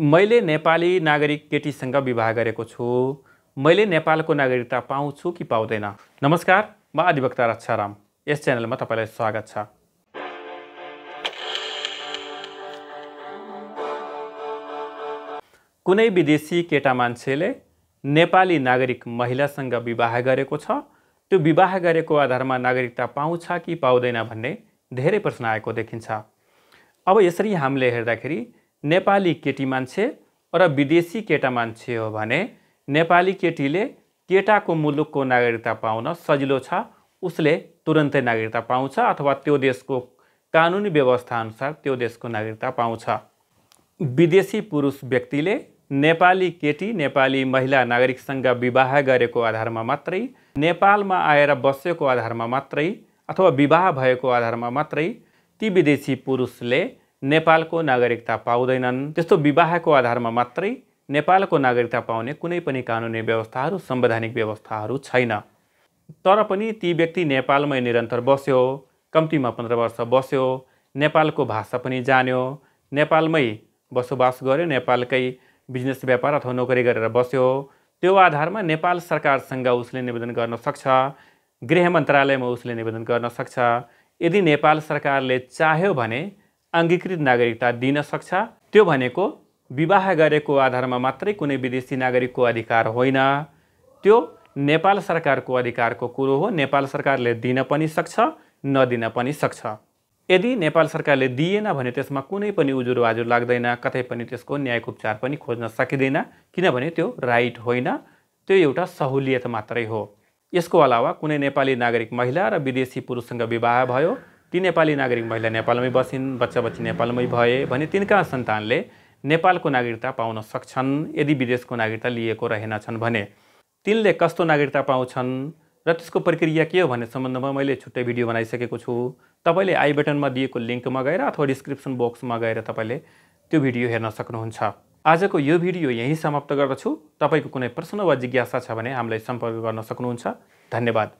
मैले नेपाली नागरिक केटीसँग विवाह गरेको छु मैले नेपालको नागरिकता पाउँछु कि पाउँदैन नमस्कार म अधिवक्ता रक्षाराम यस च्यानलमा तपाईँलाई स्वागत छ कुनै विदेशी केटा मान्छेले नेपाली नागरिक महिलासँग विवाह गरेको छ त्यो विवाह गरेको आधारमा नागरिकता पाउँछ कि पाउँदैन भन्ने धेरै प्रश्न आएको देखिन्छ अब यसरी हामीले हेर्दाखेरि नेपाली केटी मं र विदेशी केटा मान्छे हो भने नेपाली को मूलुक को नागरिकता पा सजिलो छ उसले तुरन्तै नागरिकता पाउँछ अथवा त्यो देशको कानुनी व्यवस्थाअनुसार त्यो देशको नागरिकता पाँच विदेशी पुरुष व्यक्ति नेपाली केटी नेपाली महिला नागरिकसँग विवाह गरेको में मात्रै नेपालमा आएर आधार में मात्रै अथवा विवाह भे आधार में मत्र ती विदेशी पुरुषले नेपालको नागरिकता पाउँदैनन् त्यस्तो विवाहको आधारमा मात्रै नेपालको नागरिकता पाउने कुनै पनि कानुनी व्यवस्थाहरू संवैधानिक व्यवस्थाहरू छैन तर पनि ती व्यक्ति नेपालमै निरन्तर बस्यो कम्तीमा पन्ध्र वर्ष बस्यो नेपालको भाषा पनि जान्यो नेपालमै बसोबास गर्यो नेपालकै बिजनेस व्यापार अथवा नोकरी गरेर बस्यो त्यो आधारमा नेपाल सरकारसँग उसले निवेदन गर्न सक्छ गृह मन्त्रालयमा उसले निवेदन गर्न सक्छ यदि नेपाल सरकारले चाह्यो भने अङ्गीकृत नागरिकता दिन सक्छ त्यो भनेको विवाह गरेको आधारमा मात्रै कुनै विदेशी नागरिकको अधिकार होइन त्यो नेपाल सरकारको अधिकारको कुरो हो नेपाल सरकारले दिन पनि सक्छ नदिन पनि सक्छ यदि नेपाल सरकारले दिएन भने त्यसमा कुनै पनि उजुर लाग्दैन कतै पनि त्यसको न्यायिक उपचार पनि खोज्न सकिँदैन किनभने त्यो राइट होइन त्यो एउटा सहुलियत मात्रै हो यसको अलावा कुनै नेपाली नागरिक महिला र विदेशी पुरुषसँग विवाह भयो ती नेपाली नागरिक महिला नेपालमै बसिन् बच्चा बच्ची नेपालमै भए भने तिनका सन्तानले नेपालको नागरिकता पाउन सक्छन् यदि विदेशको नागरिकता लिएको रहेनछन् भने तिनले कस्तो नागरिकता पाउँछन् र त्यसको प्रक्रिया के हो भन्ने सम्बन्धमा मैले छुट्टै भिडियो बनाइसकेको छु तपाईँले आई बटनमा दिएको लिङ्कमा गएर अथवा डिस्क्रिप्सन बक्समा गएर तपाईँले त्यो भिडियो हेर्न सक्नुहुन्छ आजको यो भिडियो यहीँ समाप्त गर्दछु तपाईँको कुनै प्रश्न वा जिज्ञासा छ भने हामीलाई सम्पर्क गर्न सक्नुहुन्छ धन्यवाद